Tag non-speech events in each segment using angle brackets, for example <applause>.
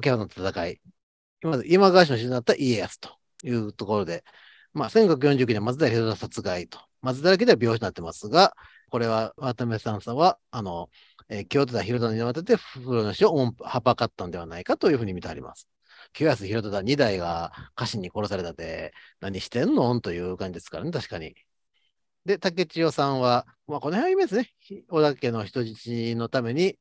桶の戦い、今今川氏の死になった家康というところで、まあ、1 5 4 9年、松平広田殺害と、松平家では病死になってますが、これは渡辺さんさんは、あの、えー、京都広田に渡って不老の死をはばかったんではないかというふうに見てあります。清安広田2代が家臣に殺されたで、何してんのという感じですからね、確かに。で、竹千代さんは、まあ、この辺は有名ですね。小田家の人質のために、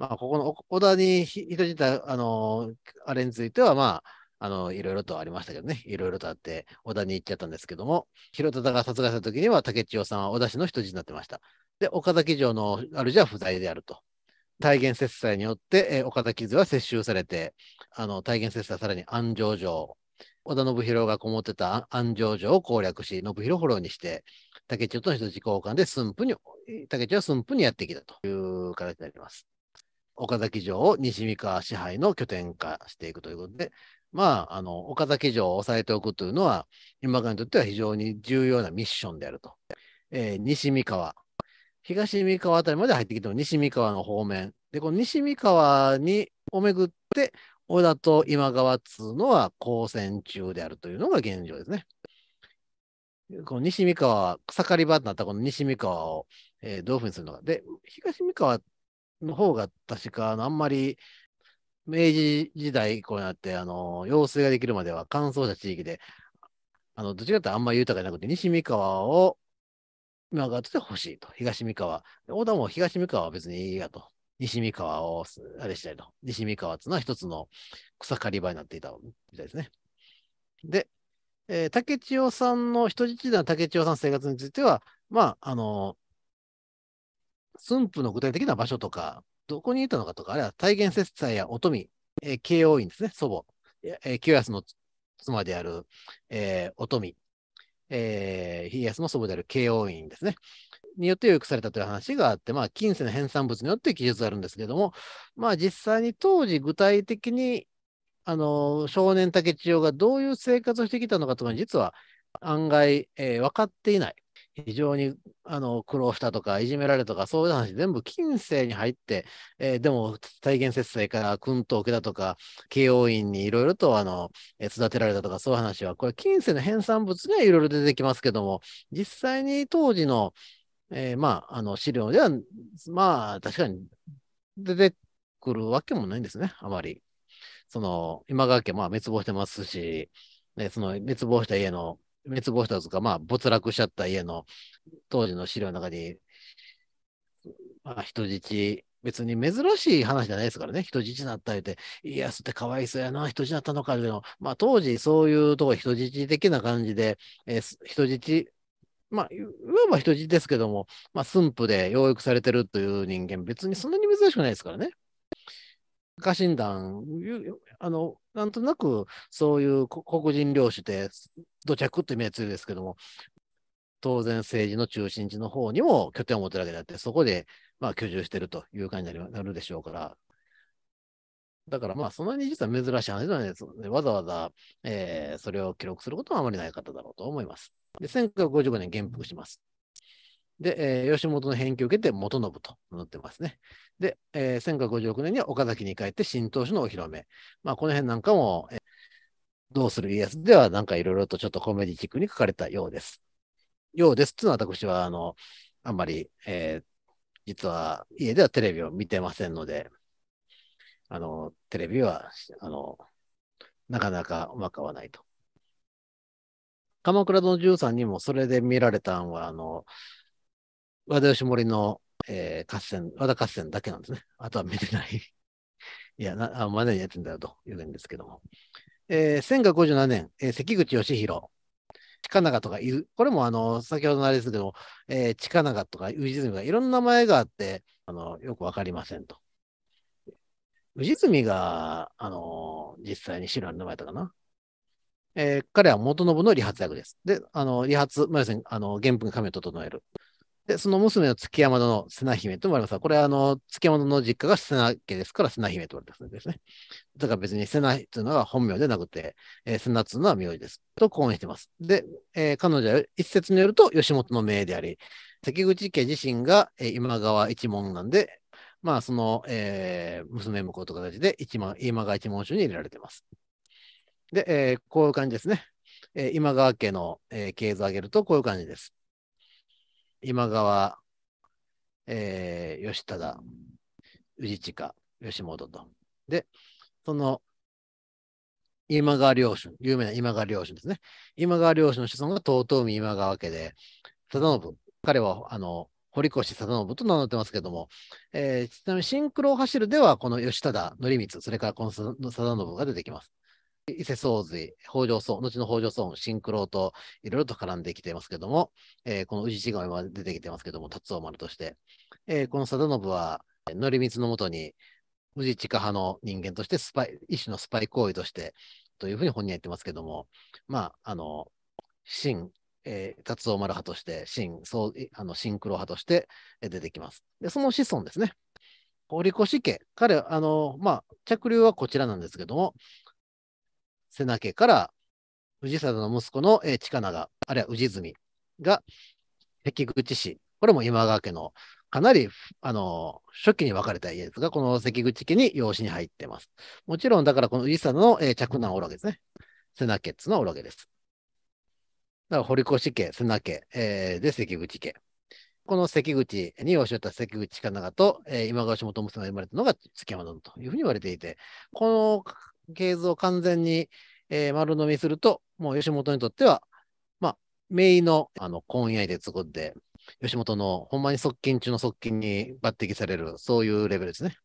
まあ、ここの小田に人にた、あの、あれについては、まあ、あの、いろいろとありましたけどね、いろいろとあって、小田に行っちゃったんですけども、広田が殺害した時には、竹千代さんは小田氏の人質になってました。で、岡崎城の主は不在であると。大元切災によって、え岡崎図は接収されて、あの、大元切制さらに安城城、織田信弘がこもってた安城城を攻略し、信弘フォローにして、竹千代と人質交換で駿府に、竹千代は駿府にやってきたという形になります。岡崎城を西三河支配の拠点化していくということで、まあ、あの、岡崎城を押さえておくというのは、今川にとっては非常に重要なミッションであると。えー、西三河、東三河あたりまで入ってきても西三河の方面。で、この西三河にをめぐって、小田と今川っつうのは交戦中であるというのが現状ですね。この西三河、草刈り場になったこの西三河を、えー、どういうふうにするのか。で、東三河の方が確か、あの、あんまり、明治時代こうになって、あの、用水ができるまでは乾燥した地域で、あの、どっちかってあんまり豊かじゃなくて、西三河を、今がってほしいと。東三河。大田も東三河は別にいいやと。西三河を、あれしたいと。西三河っていうのは一つの草刈り場になっていたみたいですね。で、えー、竹千代さんの、人質での竹千代さんの生活については、まあ、あの、駿府の具体的な場所とか、どこにいたのかとか、あるいは体現節祭や乙女、えー、慶応院ですね、祖母、えー、清康の妻である、えー、乙女、えー、家康の祖母である慶応院ですね、によって予約されたという話があって、まあ、近世の編纂物によって記述あるんですけれども、まあ、実際に当時具体的にあの少年竹千代がどういう生活をしてきたのかとか実は案外、えー、分かっていない。非常にあの苦労したとか、いじめられとか、そういう話、全部近世に入って、えー、でも、体現節制から訓導を受けたとか、慶応院にいろいろとあの、えー、育てられたとか、そういう話は、これ、近世の編纂物にはいろいろ出てきますけども、実際に当時の、えー、まあ、あの資料では、まあ、確かに出てくるわけもないんですね、あまり。その、今川家、まあ、滅亡してますし、ね、その滅亡した家の滅亡したとか、まあ、没落しちゃった家の当時の資料の中に、まあ、人質、別に珍しい話じゃないですからね、人質になったりいて、家康ってかわいそうやな、人質になったのかっていうの、まあ、当時そういうとこ人質的な感じで、えー、人質、まあ、いわば人質ですけども、まあ、駿府で養育されてるという人間、別にそんなに珍しくないですからね。家診断、あの、なんとなくそういう黒人領主で土着って目強いですけども、当然政治の中心地の方にも拠点を持ってるわけであって、そこでまあ居住してるという感じになるでしょうから、だからまあ、そんなに実は珍しい話ではないですで。わざわざ、えー、それを記録することはあまりない方だろうと思います。で、1955年元服します。で、えー、吉本の返金を受けて元信と名乗ってますね。で、えー、1956年には岡崎に帰って新当主のお披露目。まあ、この辺なんかも、えー、どうする家康ではなんかいろいろとちょっとコメディチックに書かれたようです。ようですっていうのは私は、あの、あんまり、えー、実は家ではテレビを見てませんので、あの、テレビは、あの、なかなかうまくはないと。鎌倉殿13にもそれで見られたんは、あの、和田義盛の、えー、合戦、和田合戦だけなんですね。あとは見てない。<laughs> いや、なあまだやってんだよというんですけども。えー、1957年、えー、関口義弘、近長とかいう、これもあの、先ほどのあれですけど、えー、近長とか氏純がいろんな名前があって、あの、よくわかりませんと。氏純が、あの、実際に資料に名前だたかな。えー、彼は元信の理髪役です。で、あの、理髪、まあ、要するに、あの、原文亀を整える。で、その娘の月山の瀬姫ともありますこれはあの、月山の実家が瀬名家ですから、瀬名姫と言われたんですね。だから別に瀬名というのは本名でなくて、えー、瀬名というのは名字です。と公演してます。で、えー、彼女は一説によると吉本の名であり、関口家自身が、えー、今川一門なんで、まあその、えー、娘婿という形で一万今川一門主に入れられています。で、えー、こういう感じですね。えー、今川家の、えー、系図を上げるとこういう感じです。今川、えー、吉忠、氏親、吉本と。で、その今川領主、有名な今川領主ですね。今川領主の子孫が遠江今川家で、忠信、彼はあの堀越忠信と名乗ってますけども、えー、ちなみにシンクロを走るでは、この吉忠、則光、それからこの忠信が出てきます。伊勢宗髄、北条村、後の北条村、シンクロといろいろと絡んできていますけども、えー、この宇治神いは出てきてますけども、達夫丸として、えー、この定信は、則光のもとに、宇治地下派の人間としてスパイ、一種のスパイ行為として、というふうに本人は言ってますけども、まあ、あの、新、えー、達夫丸派として、新、そうあのシンクロ派として出てきます。で、その子孫ですね。堀越家、彼、あの、まあ、着流はこちらなんですけども、瀬名家から氏貞の息子の近長、あるいは氏住が関口氏、これも今川家のかなりあの初期に分かれた家ですが、この関口家に養子に入ってます。もちろん、だからこの氏貞の、えー、着難おろげですね。瀬名家っつのおろげです。だから堀越家、瀬名家、えー、で関口家。この関口に養子をった関口近長と、えー、今川氏元娘が生まれたのが月山殿というふうに言われていて、この系図を完全に、えー、丸飲みすると、もう吉本にとっては、まあ、メイの、あの、婚愛で作って、吉本の、ほんまに側近中の側近に抜擢される、そういうレベルですね。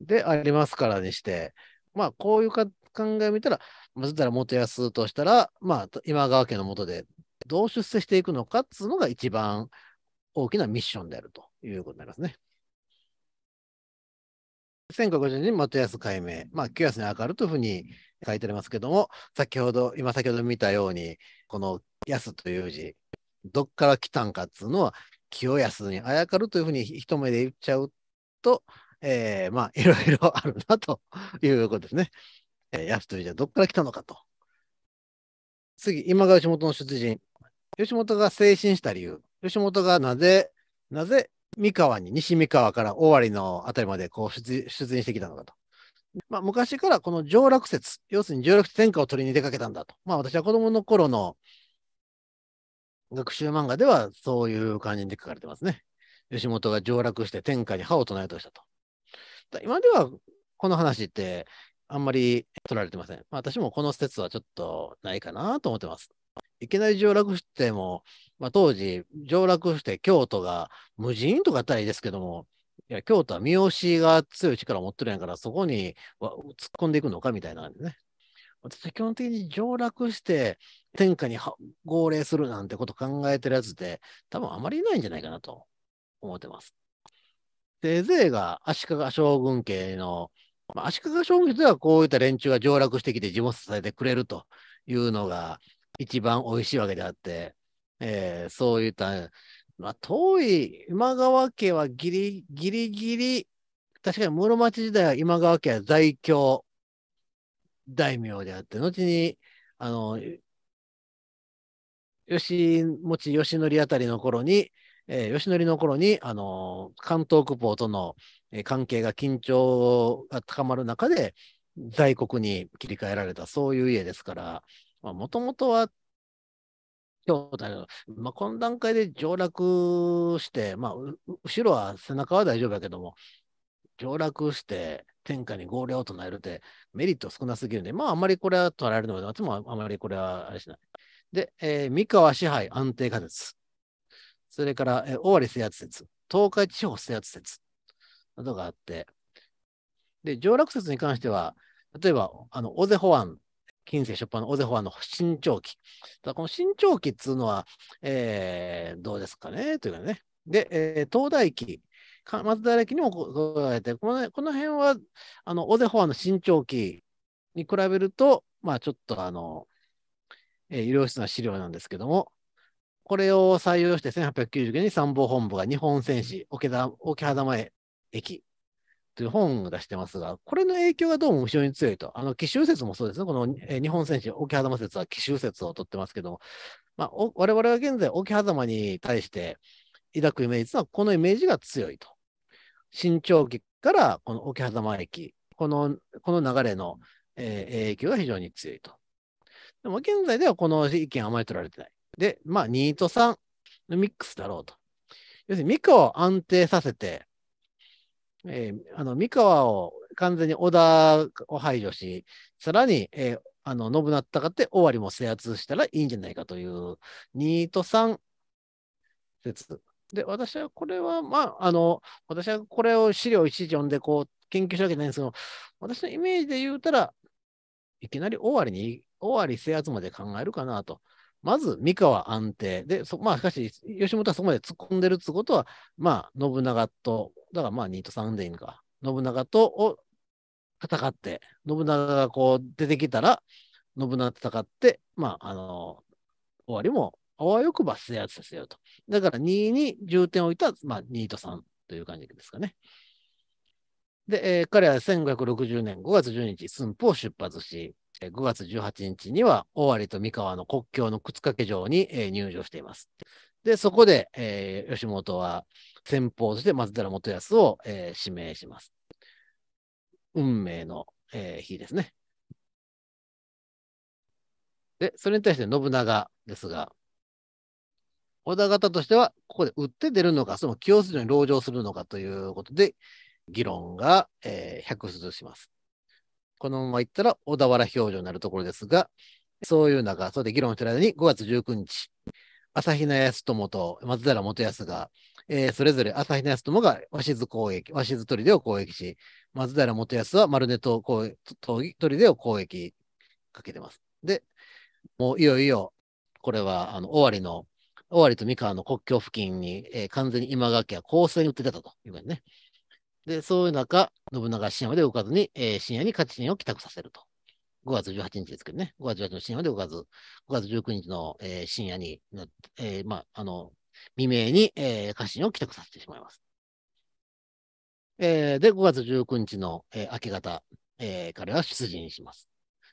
で、ありますからにして、まあ、こういうか考えを見たら、まずたら元康としたら、まあ、今川家のもとでどう出世していくのかっていうのが一番大きなミッションであるということになりますね。1550に元安解明、まあ、9安に上がるというふうに書いてありますけども、先ほど、今先ほど見たように、この安という字、どっから来たんかっていうのは、清安にあやかるというふうに一目で言っちゃうと、えー、まあ、いろいろあるなということですね。えー、安という字はどっから来たのかと。次、今川義元の出陣。義元が精神した理由。義元がなぜ、なぜ三河に、西三河から尾張のあたりまでこう出出陣してきたのかと。まあ、昔からこの上洛説、要するに上洛天下を取りに出かけたんだと。まあ、私は子供の頃の学習漫画ではそういう感じで書かれてますね。吉本が上洛して天下に歯を唱えとしたと。今ではこの話ってあんまり取られてません。まあ、私もこの説はちょっとないかなと思ってます。いきなり上洛しても、まあ、当時、上洛して京都が無人とかあったらいいですけども、いや、京都は三好が強い力を持ってるんやから、そこに突っ込んでいくのかみたいなんでね。私は基本的に上洛して天下に号令するなんてこと考えてるやつで、多分あまりいないんじゃないかなと思ってます。で、勢ぜいが足利将軍家の、まあ、足利将軍家ではこういった連中が上洛してきて地元を支えてくれるというのが、一番美味しいわけであって、えー、そういった、まあ、遠い今川家はギリギリギリ、確かに室町時代は今川家は在京大名であって、後に、あの、吉持義則あたりの頃に、えー、吉則の頃に、あの関東区方との、え関係が緊張が高まる中で、在国に切り替えられた、そういう家ですから、もともとは兄弟まあ、この段階で上落して、まあ、後ろは背中は大丈夫やけども、上落して、天下に合流を唱えるって、メリット少なすぎるんで、まあ、あまりこれは取られるので、私もあまりこれはあれしない。で、えー、三河支配安定仮説。それから、えー、尾張制圧説。東海地方制圧説。などがあって。で、上落説に関しては、例えば、あの、尾瀬保安近世出版のオゼホアの新潮期。ただこの新潮期っていうのは、えー、どうですかねというかね。で、えー、東大記、松平期にもこられて、このこの辺は、あの、オゼホアの新潮期に比べると、まあちょっとあの、えー、良質な資料なんですけども、これを採用して1890年に参謀本部が日本戦士、桶狭間駅という本を出してますが、これの影響がどうも非常に強いと。あの、奇襲説もそうですね。この、えー、日本選手、沖狭間説は奇襲説をとってますけども、まあ、我々は現在、沖狭間に対して抱くイメージは、このイメージが強いと。新潮期からこの沖狭間駅、この、この流れの、えー、影響が非常に強いと。でも現在ではこの意見あまり取られてない。で、まあ、2と3のミックスだろうと。要するに、ミクを安定させて、えー、あの三河を完全に織田を排除し、さらに、えー、あの信長がって尾張も制圧したらいいんじゃないかという2と3説。で、私はこれは、まあ、あの、私はこれを資料1読んで、こう、研究したわけじゃないんですけど、私のイメージで言うたら、いきなり尾張に、尾張制圧まで考えるかなと。まず三河安定。で、そまあ、しかし、吉本はそこまで突っ込んでるってことは、まあ、信長と、だからまあ、2と3でいいのか。信長とを戦って、信長がこう出てきたら、信長と戦って、まあ、あの、終わりも、あわよくば制圧させようと。だから2に重点を置いた、まあ、2と3という感じですかね。で、えー、彼は1560年5月12日、駿府を出発し、5月18日には、尾張と三河の国境の靴掛城に、えー、入場しています。で、そこで、えー、吉本は先方として松寺元康を、えー、指名します。運命の、えー、日ですね。で、それに対して信長ですが、織田方としては、ここで打って出るのか、その清須城に籠城するのかということで、議論が、えー、百出します。このままいったら小田原表情になるところですが、そういう中、それで議論してる間に5月19日、朝比奈康友と松平元康が、えー、それぞれ朝比奈康友が鷲津攻撃、鷲津砦を攻撃し、松平元康は丸根砦を攻撃かけてます。で、もういよいよ、これは、あの、尾張の、尾張と三河の国境付近に、えー、完全に今川家は攻勢に打って出たというふうにね、で、そういう中、信長は深夜まで動かずに、えー、深夜に勝ちを帰宅させると。5月18日ですけどね、5月18日の深夜まで動かず、5月19日の、えー、深夜に、えー、まあ、あの、未明に、えー、家臣を帰宅させてしまいます。えー、で、5月19日の、えー、明け方、えー、彼は出陣します。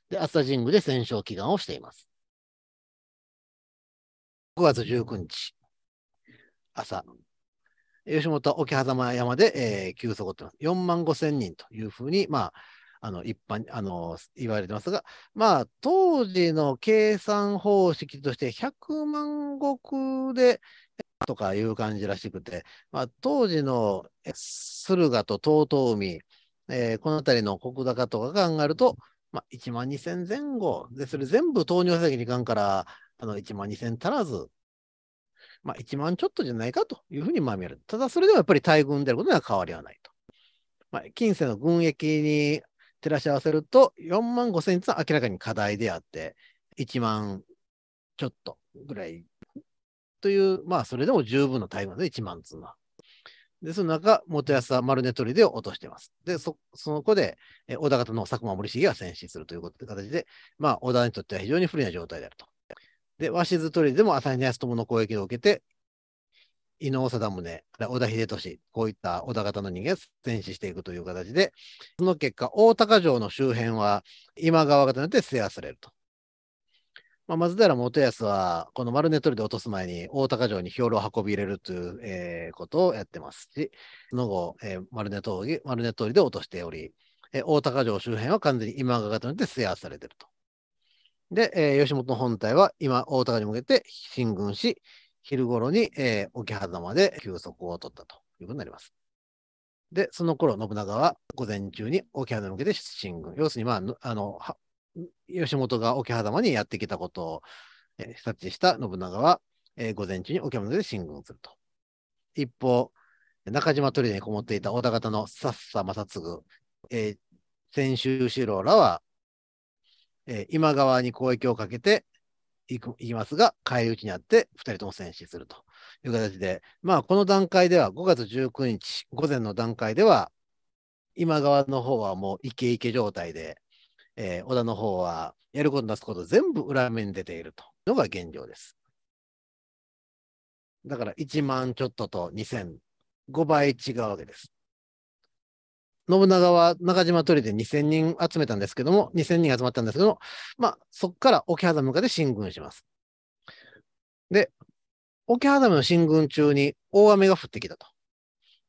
で、朝神宮で戦勝祈願をしています。5月19日、朝、吉本沖狭間山で、えー、急速す。4万5千人というふうに、まあ、あの一般あの言われてますが、まあ、当時の計算方式として100万石でとかいう感じらしくて、まあ、当時の駿河と遠江、えー、この辺りの石高とか考えると、まあ、1万2000前後で、それ全部投入石にいかんから、あの1万2000足らずまあ、1万ちょっとじゃないかというふうにまあ見る。ただ、それでもやっぱり大軍であることには変わりはないと。まあ、近世の軍役に照らし合わせると、4万5千日は明らかに課題であって、1万ちょっとぐらいという、まあ、それでも十分の大軍で1万つは。で、その中、元康は丸根りを落としてます。で、そ、その子で、え織田方の佐久間森重が戦死するという形で、まあ、織田にとっては非常に不利な状態であると。で、鷲津りでも浅井康友の攻撃を受けて、伊能貞宗、織田秀俊、こういった織田方の人間が戦死していくという形で、その結果、大高城の周辺は今川方によって制圧されると。まあ、松平元康は、この丸根取りで落とす前に大高城に兵糧を運び入れるという、ことをやってますし、その後、えー、丸根通りで落としており、えー、大高城周辺は完全に今川方によって制圧されていると。で、えー、吉本本体は今、大高に向けて進軍し、昼頃に、えー、沖狭間で休息を取ったということになります。で、その頃、信長は午前中に沖狭間に向けて進軍。要するに、まあ、あの、吉本が沖狭間にやってきたことを、えー、察知した信長は、えー、午前中に沖狭間で進軍すると。一方、中島りにこもっていた大高方のさっさ正ぐ、えー、千秋四郎らはえー、今川に攻撃をかけていくいきますが、返り討ちにあって2人とも戦死するという形で、まあ、この段階では5月19日午前の段階では、今川の方はもうイケイケ状態で、えー、織田の方はやることなすこと全部裏目に出ているというのが現状です。だから1万ちょっとと2000、5倍違うわけです。信長は中島砦で2000人集めたんですけども、2000人集まったんですけども、まあ、そこから桶狭間で進軍します。で、桶狭間の進軍中に大雨が降ってきたと。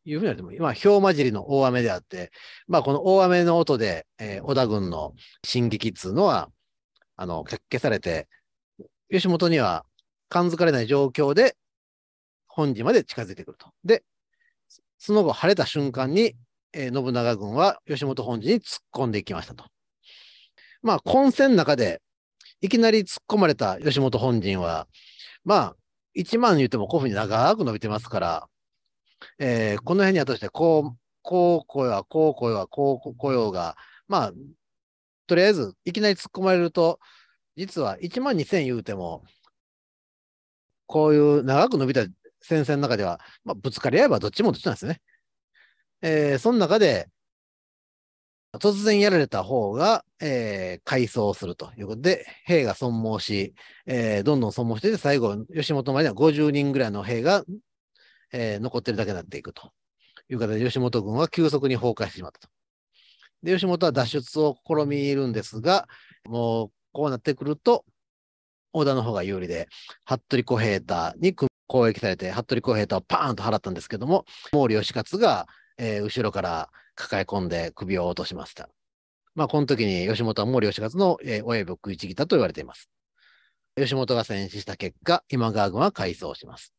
いうふうに言われても、まあ、氷混じりの大雨であって、まあ、この大雨の音で、えー、織田軍の進撃っていうのは、あの、消されて、吉本には感づかれない状況で、本陣まで近づいてくると。で、その後晴れた瞬間にえー、信長軍は吉本本陣に突っ込んでいきましたと。まあ、混戦の中で、いきなり突っ込まれた吉本本陣は、まあ、1万言ってもこういうふうに長く伸びてますから、えー、この辺にはとして、こう、こう来よう、こう来よう、こう来ようが、まあ、とりあえず、いきなり突っ込まれると、実は1万2000言うても、こういう長く伸びた戦線の中では、まあ、ぶつかり合えばどっちもどっちなんですね。えー、その中で、突然やられた方が、えー、回想するということで、兵が損耗し、えー、どんどん損耗してて、最後、吉本までは50人ぐらいの兵が、えー、残ってるだけになっていくという形で、吉本軍は急速に崩壊してしまったと。で、吉本は脱出を試みるんですが、もう、こうなってくると、織田の方が有利で、服部小平太に攻撃されて、服部小平太をパーンと払ったんですけども、毛利義勝がえー、後ろから抱え込んで首を落としました。まあ、この時に吉本は毛利義勝の、えー、親分食いちぎったと言われています。吉本が戦死した結果、今川軍は改装します。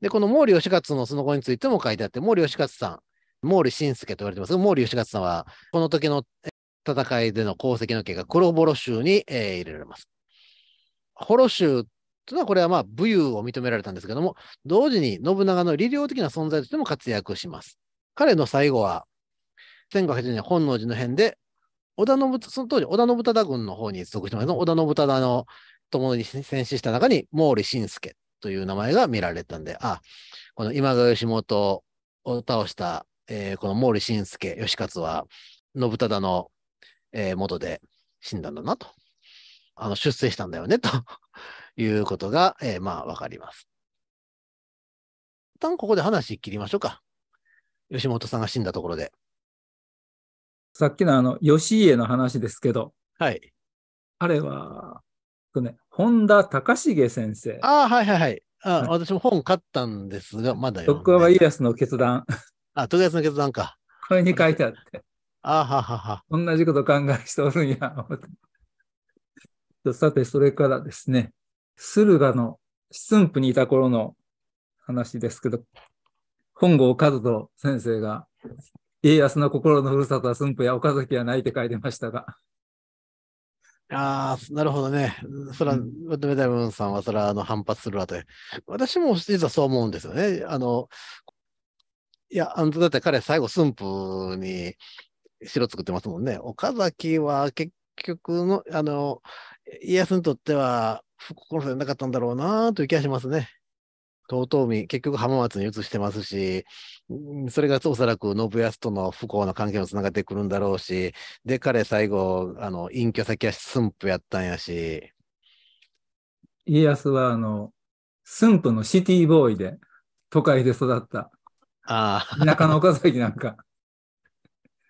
で、この毛利義勝のその後についても書いてあって、毛利義勝さん、毛利信介と言われてますが、毛利義勝さんは、この時の戦いでの功績の結果、黒幌州に、えー、入れられます。幌州これはまあ武勇を認められたんですけども、同時に信長の理量的な存在としても活躍します。彼の最後は、1580年本能寺の変で、織田信その当時、織田信忠軍の方に属してます。織田信忠の共に戦死した中に、毛利信介という名前が見られたんで、あ、この今川義元を倒した、えー、この毛利信介義勝は、信忠の、えー、元で死んだんだなと。あの、出世したんだよね、ということが、えー、まあ、わかります。一旦ここで話切りましょうか。吉本さんが死んだところで。さっきのあの、吉家の話ですけど。はい。あれは、ね、本田隆重先生。ああ、はいはいはい。あ、私も本買ったんですが、まだよ。徳川家康の決断。あ、徳川家康の決断か。これに書いてあって。あははは。同じこと考えしておるんや。<laughs> さて、それからですね、駿河の駿府にいた頃の話ですけど、本郷和人先生が、家康の心のふるさとは駿府や岡崎はないって書いてましたが。ああ、なるほどね。それは、渡辺大ンさんはそれはあの反発するわと。私も実はそう思うんですよね。あの、いや、あの、だって彼最後、駿府に城作ってますもんね。岡崎は結局の、あの、家康にとっては、心されなかったんだろうなという気がしますね。遠江、結局浜松に移してますし、それがおそらく信康との不幸の関係もつながってくるんだろうし、で、彼最後、あの、隠居先は駿府やったんやし。家康は、あの、駿府のシティボーイで、都会で育った。ああ。田舎の岡崎なんか、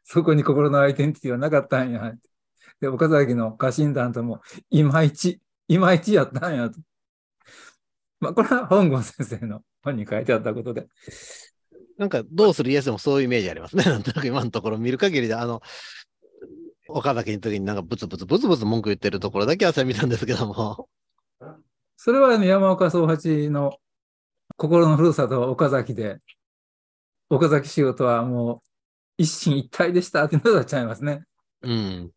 そこに心のアイデンティティはなかったんや。で、岡崎の家臣団とも、いまいちいまいちやったんやと。まあ、これは本郷先生の本に書いてあったことで。なんか、どうするイエスもそういうイメージありますね。<laughs> なんとなく今のところ見る限りで、あの、岡崎の時になんかブツブツブツブツ文句言ってるところだけ朝見たんですけども。それは、ね、山岡宗八の心のふるさとは岡崎で、岡崎仕事はもう一進一退でしたってなっちゃいますね。うん。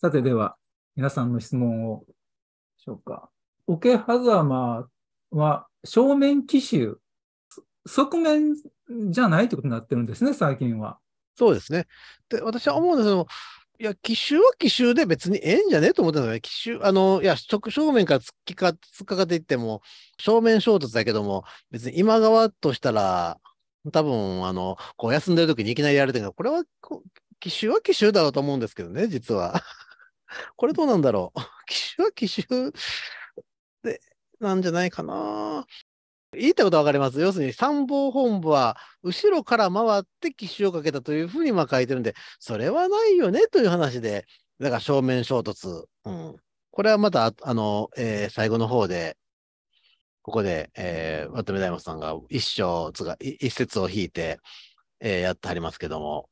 さてでは、皆さんの質問をょうか。桶狭間は正面奇襲、側面じゃないってことになってるんですね、最近は。そうですね。で、私は思うんですけど、いや、奇襲は奇襲で別にええんじゃねえと思ってたのね。奇襲、あの、いや、直正面から突きか、突っかかっていっても、正面衝突だけども、別に今側としたら、多分、あの、こう休んでる時にいきなりやられてるかこれはこ、奇襲は奇襲だろうと思うんですけどね、実は。<laughs> これどうなんだろう。<laughs> 機種は機種で、なんじゃないかな。言いたいことわかります。要するに参謀本部は後ろから回って奇襲をかけたというふうにまあ書いてるんで、それはないよねという話で、だから正面衝突。うん、これはまた、あの、えー、最後の方で、ここで、えー、渡辺大門さんが一章つが、一節を引いて、えー、やってはりますけども、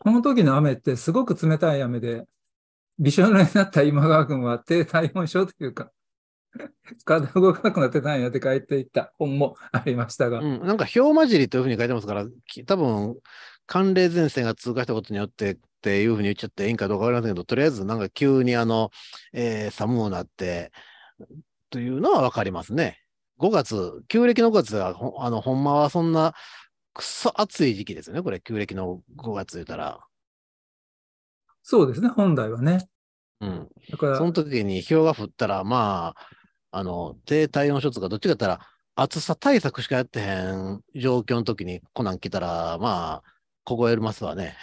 この時の雨ってすごく冷たい雨で、びしょ濡れになった今川君は低体温症というか、<laughs> 体動かなくなってたんやって書いていった本もありましたが。うん、なんか氷混じりというふうに書いてますから、多分寒冷前線が通過したことによってっていうふうに言っちゃっていいんかどうかわかりませんけど、とりあえずなんか急にあの、えー、寒くなって、というのはわかりますね。5月、旧暦の5月は、あの、ほんまはそんなくそ暑い時期ですよね、これ、旧暦の5月言うたら。そうですね、本来はね。うん。だから、その時に氷が降ったら、まあ、あの、低体温ショか、ツがどっちかやったら、暑さ対策しかやってへん状況の時にコナン来たら、まあ、凍えますわね。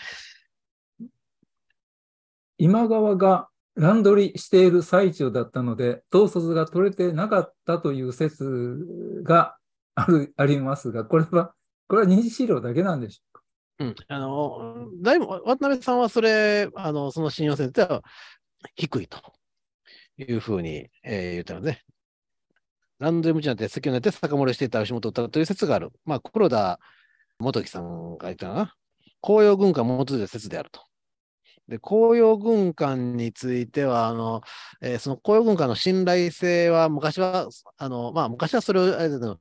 今川が乱取りしている最中だったので、統率が取れてなかったという説があるありますが、これはこれは二次資料だけなんでしょうかうん、あの、だいぶ、渡辺さんはそれ、あの、その信用性っては低いというふうに、えー、言ってますね。ランド M じゃなくて、先をなって酒漏れしていた吉本だという説がある。まあ、黒田元樹さんが言ったな。紅葉軍艦元で説であると。で、紅葉軍艦については、あの、えー、その紅葉軍艦の信頼性は、昔は、あの、まあ、昔はそれを、あれだけど、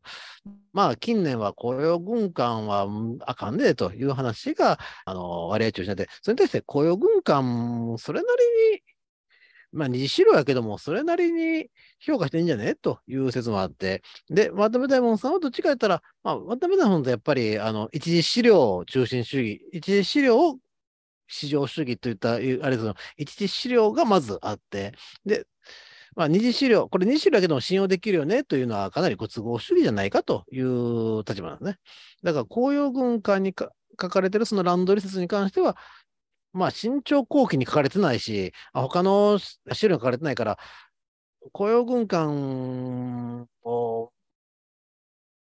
まあ、近年は紅葉軍艦はあかんねえという話が、あの、割合中心で、それに対して紅葉軍艦、それなりに、まあ、二次資料やけども、それなりに評価していいんじゃねという説もあって。で、渡辺大門さんはどっちか言ったら、まあ、渡辺大門と、やっぱり、あの、一次資料中心主義、一次資料を市場主義といった、あれその、一次資料がまずあって、で、まあ、二次資料、これ二次資料だけでも信用できるよねというのはかなりご都合主義じゃないかという立場なんですね。だから、公用軍艦に書かれてるそのランドリ説に関しては、まあ、新潮後期に書かれてないし、他の資料に書かれてないから、公用軍艦を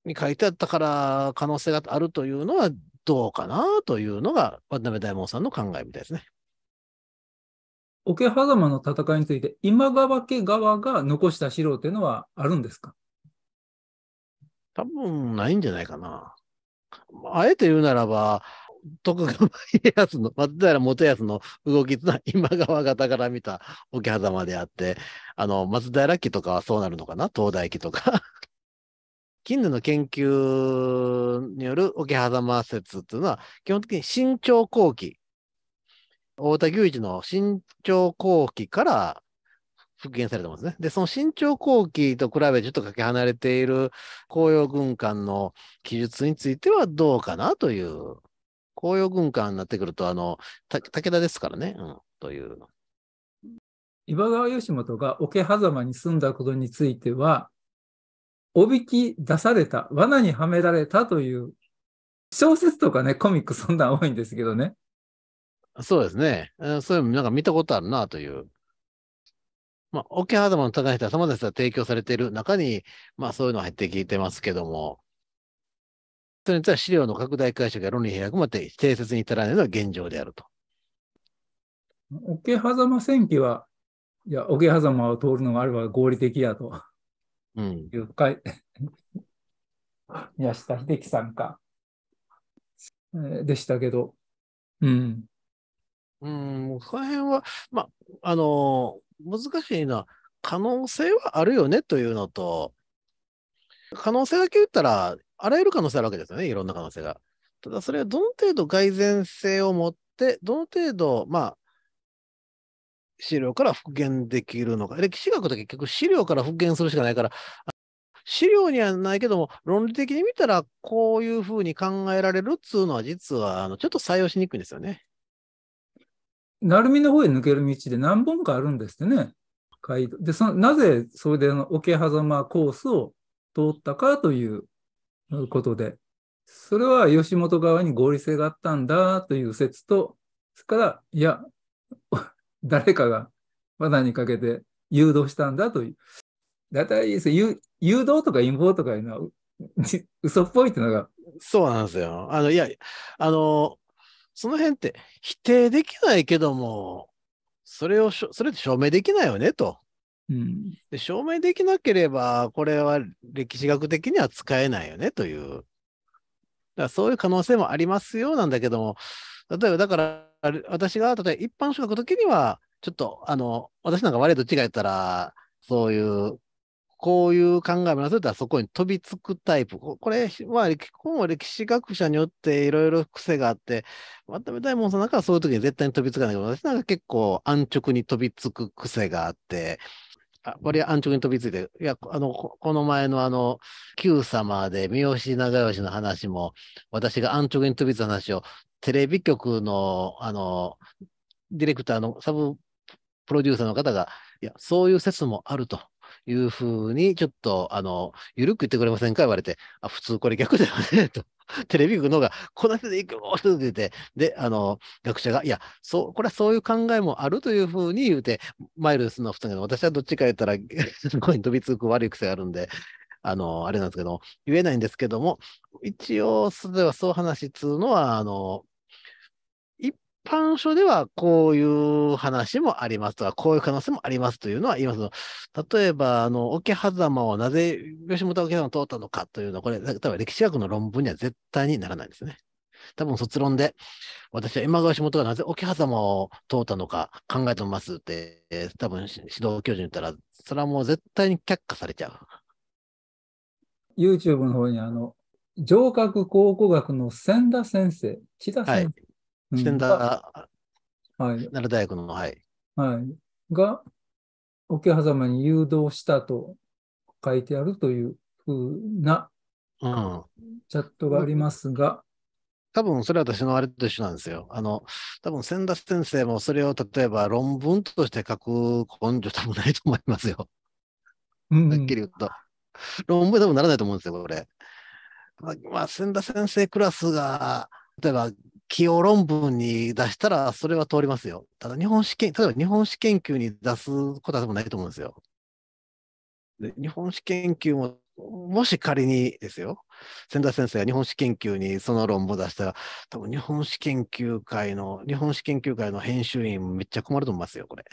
に書いてあったから可能性があるというのはどうかなというのが渡辺大門さんの考えみたいですね。桶狭間の戦いについて、今川家側が残した資料というのはあるんですか多分ないんじゃないかな。あえて言うならば、徳川家康の、松平元康の動きというのは今川方から見た桶狭間であって、あの、松平家とかはそうなるのかな東大家とか金年の研究による桶狭間説というのは、基本的に新潮後期、大田牛一の新潮後期から復元されてますね。で、その新潮後期と比べちょっとかけ離れている紅葉軍艦の記述についてはどうかなという、紅葉軍艦になってくると、あの、武田ですからね、うん、という。今川義元が桶狭間に住んだことについては、おびき出された、罠にはめられたという、小説とかね、コミックそんなん多いんですけどね。そうですね。そういうのなんか見たことあるなという。まあ、桶狭間のドいン高橋さん様ですが提供されている中に、まあそういうの入ってきてますけども、それについて資料の拡大解釈や論理飛躍まで定説に至らないのが現状であると。桶狭間戦記は、いや、桶狭間を通るのがあれば合理的やと。うん、いうか、<laughs> 宮下秀樹さんか、でしたけど、うん。うん、その辺は、まあ、あのー、難しいな。可能性はあるよねというのと、可能性だけ言ったら、あらゆる可能性あるわけですよね、いろんな可能性が。ただ、それはどの程度蓋然性を持って、どの程度、まあ、資料から復元できるのか。歴史学って結局資料から復元するしかないから、資料にはないけども、論理的に見たらこういうふうに考えられるっつうのは、実はあのちょっと採用しにくいんですよね。鳴海の方へ抜ける道で何本かあるんですってね。でそのなぜそれで桶狭間コースを通ったかということで、それは吉本側に合理性があったんだという説と、それから、いや、誰かが罠にかけて誘導したんだという。大体誘導とか陰謀とかいうのは、<laughs> 嘘っぽいっていうのが。そうなんですよ。あの、いや、あの、その辺って否定できないけども、それをそれって証明できないよねと。うん、で証明できなければ、これは歴史学的には使えないよねという。だそういう可能性もありますようなんだけども、例えばだから、あ私が、例えば一般書学の時には、ちょっと、あの、私なんか悪いと違ったら、そういう、こういう考えもなされたらそこに飛びつくタイプ。これは、基本は歴史学者によっていろいろ癖があって、まとめたいもんさんなんかはそういう時に絶対に飛びつかないけど、私なんか結構安直に飛びつく癖があって、あ割安直に飛びついて、いや、あの、この前のあの、旧様で三好長吉の話も、私が安直に飛びつく話をテレビ局の、あの、ディレクターのサブプロデューサーの方が、いや、そういう説もあるというふうに、ちょっと、あの、ゆるく言ってくれませんか言われて、あ、普通これ逆だよね、と。<laughs> テレビ局の方が、この辺で行くよって言って、で、あの、学者が、いや、そう、これはそういう考えもあるというふうに言うて、マイルスの二人が、私はどっちか言ったら、<laughs> すごい飛びつく悪い癖があるんで、あの、あれなんですけど、言えないんですけども、一応、それはそう話っつうのは、あの、般書ではこういう話もありますとか、こういう可能性もありますというのは言います例えば、あの、桶狭間をなぜ吉本桶狭間通ったのかというのは、これ、多分歴史学の論文には絶対にならないですね。多分卒論で、私は今川氏本がなぜ桶狭間を通ったのか考えてますって、多分指導教授に言ったら、それはもう絶対に却下されちゃう。YouTube の方に、あの、城郭考古学の千田先生、千田先生仙田、はい、奈良大学の、はい。はい。が、桶狭間に誘導したと書いてあるというふうなチャットがありますが、うん多分それは私のあれと一緒なんですよ。あの、多分千田先生もそれを例えば論文として書く根性多分ないと思いますよ。うん、はっきり言うと。論文多分ならないと思うんですよ、これ。まあ、千田先生クラスが、例えば起用論文に出したら、それは通りますよ。ただ、日本史研、例えば日本史研究に出すことはでもないと思うんですよ。で日本史研究も、もし仮にですよ、千田先生が日本史研究にその論文を出したら、多分日本史研究会の、日本史研究会の編集員めっちゃ困ると思いますよ、これ。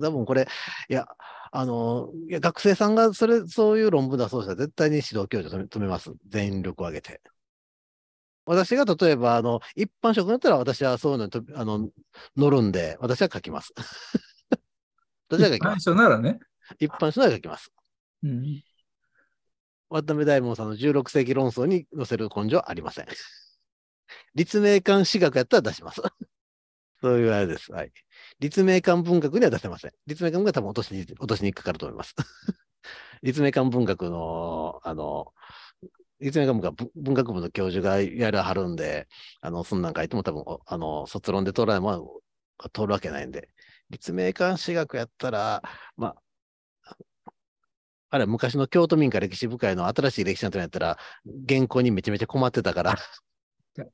多分これ、いや、あの、いや学生さんがそれ、そういう論文出そうしたら絶対に指導教授止めます。全力を挙げて。私が例えば、あの、一般職だったら私はそういうのにあの乗るんで、私は書きます。<laughs> 私は書きます。一般書ならね。一般書なら書きます。うん。渡辺大門さんの16世紀論争に載せる根性はありません。<laughs> 立命館史学やったら出します。<laughs> そういうあれです。はい。立命館文学には出せません。立命館文学は多分落としに、落としにかかると思います。立命館文学の、あの、立命学部文学部の教授がやるはるんで、あの、そんなん書いても多分、あの、卒論で通らない、まあ、通るわけないんで、立命館史学やったら、まあ、あれ、昔の京都民家歴史部会の新しい歴史なんてやったら、原稿にめちゃめちゃ困ってたから。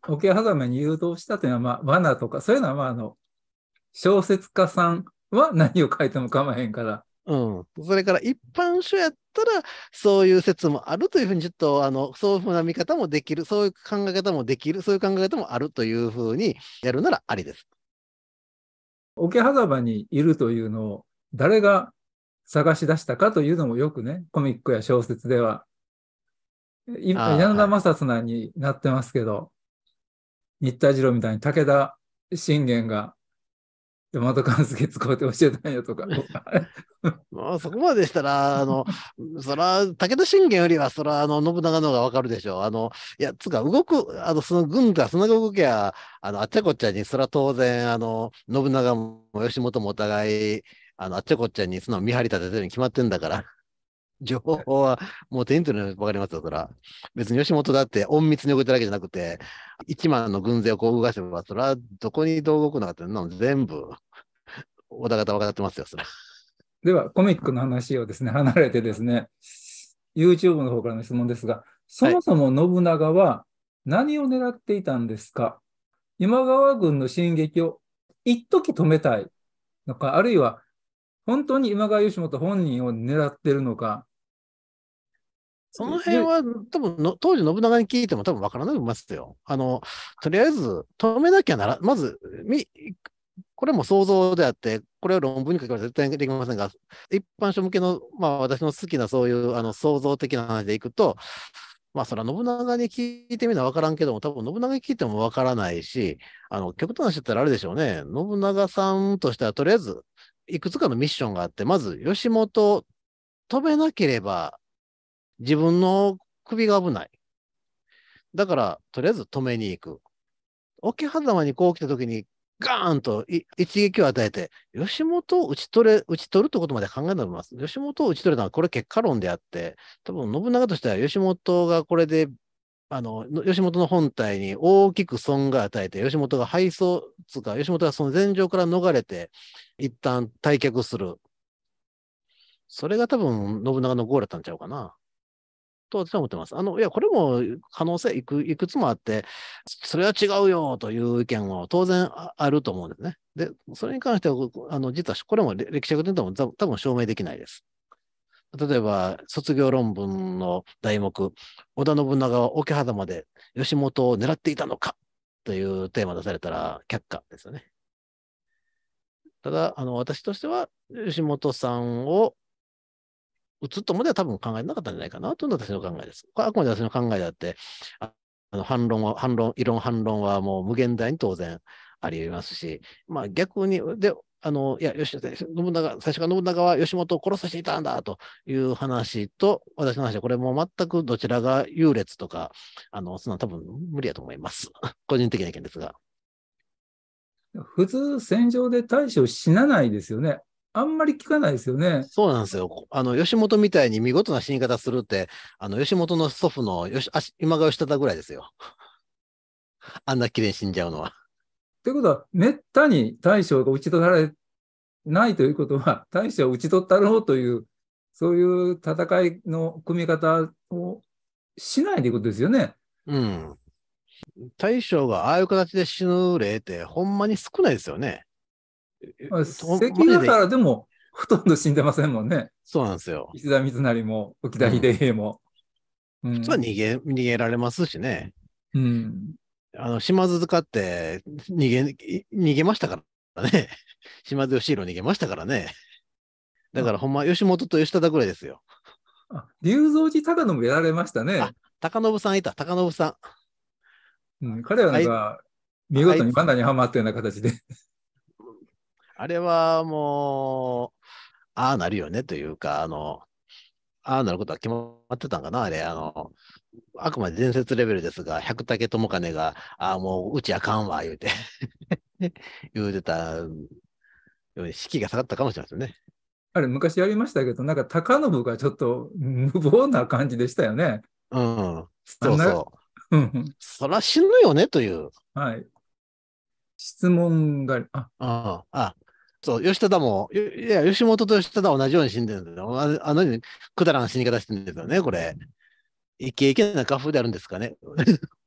桶狭間に誘導したというのは、まあ、罠とか、そういうのは、まあ、あの、小説家さんは何を書いても構わへんから、うん。それから一般書やったら、そういう説もあるというふうに、ちょっと、あの、そういうふうな見方もできる、そういう考え方もできる、そういう考え方もあるというふうにやるならありです。桶狭間にいるというのを、誰が探し出したかというのもよくね、コミックや小説では、今、柳田正綱になってますけど、新田次郎みたいに武田信玄が山田勘介使うて教えたんやとか。<laughs> まあそこまでしたら、あの、そら、武田信玄よりは、そら、あの、信長の方がわかるでしょう。あの、いや、つか、動く、あの、その軍が、その動きゃ、あの、あっちゃこっちゃに、そら当然、あの、信長も吉本もお互い、あの、あっちゃこっちゃに、その見張り立ててるに決まってんだから。情報はもう手に取るの分かりますよ、そら。別に吉本だって隠密に動いただわけじゃなくて、一万の軍勢をこう動かせば、そら、どこにどう動くのかっていうの全部、お互い分かってますよ、そは。では、コミックの話をですね、離れてですね、YouTube の方からの質問ですが、そもそも信長は何を狙っていたんですか、はい、今川軍の進撃を一時止めたいのか、あるいは本当に今川義元本人を狙ってるのか。その辺は、多分の当時信長に聞いても多分わからないと思いますよ。あの、とりあえず止めなきゃなら、まず、みこれも想像であって、これは論文に書けば絶対できませんが、一般書向けの、まあ私の好きなそういうあの想像的な話でいくと、まあそれは信長に聞いてみるのは分からんけども、多分信長に聞いても分からないし、あの、極端な人ったらあれでしょうね。信長さんとしてはとりあえずいくつかのミッションがあって、まず、吉本、止めなければ、自分の首が危ない。だから、とりあえず止めに行く。桶狭間にこう来た時に、ガーンと一撃を与えて、吉本を打ち取れ、打ち取るってことまで考えております。吉本を打ち取るのは、これ結果論であって、多分信長としては吉本がこれであの、吉本の本体に大きく損害を与えて、吉本が敗走、つか、吉本がその前場から逃れて、一旦退却する。それが多分、信長のゴールだったんちゃうかな。と私は思ってます。あの、いや、これも可能性いくいくつもあって、それは違うよという意見は当然あると思うんですね。で、それに関しては、あの実はこれも歴史学でも多分証明できないです。例えば、卒業論文の題目、織田信長は桶狭間で吉本を狙っていたのかというテーマ出されたら却下ですよね。ただ、あの、私としては、吉本さんを打つとまでは多分考えなかったんじゃないかなというのが私の考えです。これあくまで私の考えであって、あの反論は、反論、異論反論はもう無限大に当然ありますし、まあ逆に、で、あの、いや、吉信長、最初から信長は吉本を殺させていたんだという話と、私の話は、これも全くどちらが優劣とか、あの、そんな多分無理やと思います。<laughs> 個人的な意見ですが。普通、戦場で対処死なないですよね。あんまり聞かないですよね。そうなんですよ。あの、吉本みたいに見事な死に方するって、あの、吉本の祖父の吉今川義忠ぐらいですよ。<laughs> あんな綺麗に死んじゃうのは。ということは、めったに大将が打ち取られないということは、<laughs> 大将を打ち取ったろうという、そういう戦いの組み方をしないということですよね。うん。大将がああいう形で死ぬ例って、ほんまに少ないですよね。まあ、関ヶ原でもほとんど死んでませんもんね。そうなんですよ。石田三成も沖田秀平も。うん、うん、普通は逃げ逃げられますしね。うん。あの、島津塚って逃げ、逃げましたからね。<laughs> 島津義弘逃げましたからね。だからほんま、吉本と吉忠ぐらいですよ。あ、龍造寺高信やられましたね。あ、高信さんいた、高信さん。うん、彼はなんか、見事にバナにはまったような形で。<laughs> あれはもう、ああなるよねというか、あの、ああなることは決まってたんかな、あれ。あの、あくまで伝説レベルですが、百武友金が、ああ、もううちあかんわ、言うて <laughs> 言うてた、士気が下がったかもしれませんね。あれ、昔やりましたけど、なんか高信がちょっと無謀な感じでしたよね。うん。そうそう。うん。そら死ぬよね、という。はい。質問が、あ、あ、あ、そう、吉田も、いや、吉本と吉田は同じように死んでるんだよ。あのくだらん死に方してるんですよね、これ。イケイケな画風であるんですかね。<laughs>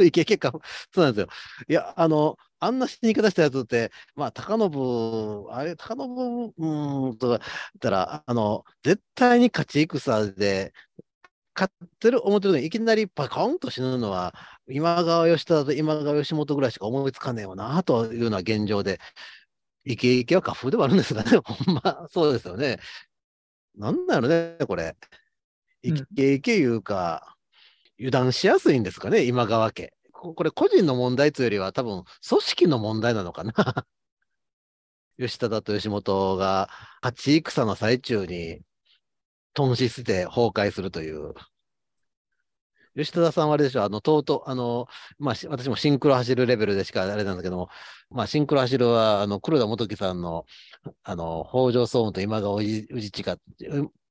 イケイケ画風。そうなんですよ。いや、あの、あんな死に方したやつって、まあ、高信、あれ、高信、うん、とか、たら、あの、絶対に勝ち戦で、勝ってる思ってるのに、いきなりパカンと死ぬのは、今川義忠と今川義元ぐらいしか思いつかねえよな、というような現状で、イケイケは花風ではあるんですがね、<laughs> ほんま、そうですよね。なんだろうね、これ。イケイけいうか、うん、油断しやすいんですかね、今川家。これ個人の問題というよりは多分組織の問題なのかな。<laughs> 吉田と吉本が勝ち戦の最中に、頓死して崩壊するという。吉田さんはあれでしょ、あの、とうとう、あの、まあ、私もシンクロ走るレベルでしかあれなんだけども、まあ、シンクロ走るは、あの、黒田元樹さんの、あの、北条総務と今川氏親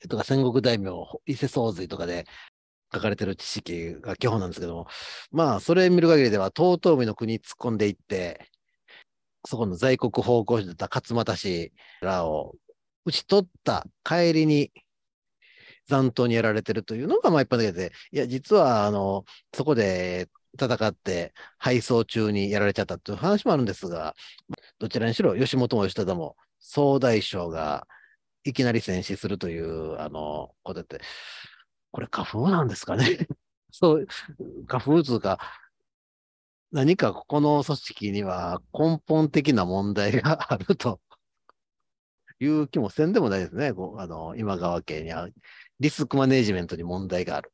とか戦国大名、伊勢総髄とかで、書かれてる知識が基本なんですけども、まあ、それ見る限りでは、遠江の国突っ込んでいって、そこの在国奉公使だった勝又氏らを討ち取った帰りに、残党にやられてるというのが、まあ一般的で、いや、実は、あの、そこで戦って、敗走中にやられちゃったという話もあるんですが、どちらにしろ、吉本も吉田も、総大将がいきなり戦死するという、あの、ことって、これ花粉なんですかね。<laughs> そう、花粉というか、何かここの組織には根本的な問題が <laughs> あるという気もせんでもないですね、あの今川家にリスクマネジメントに問題がある。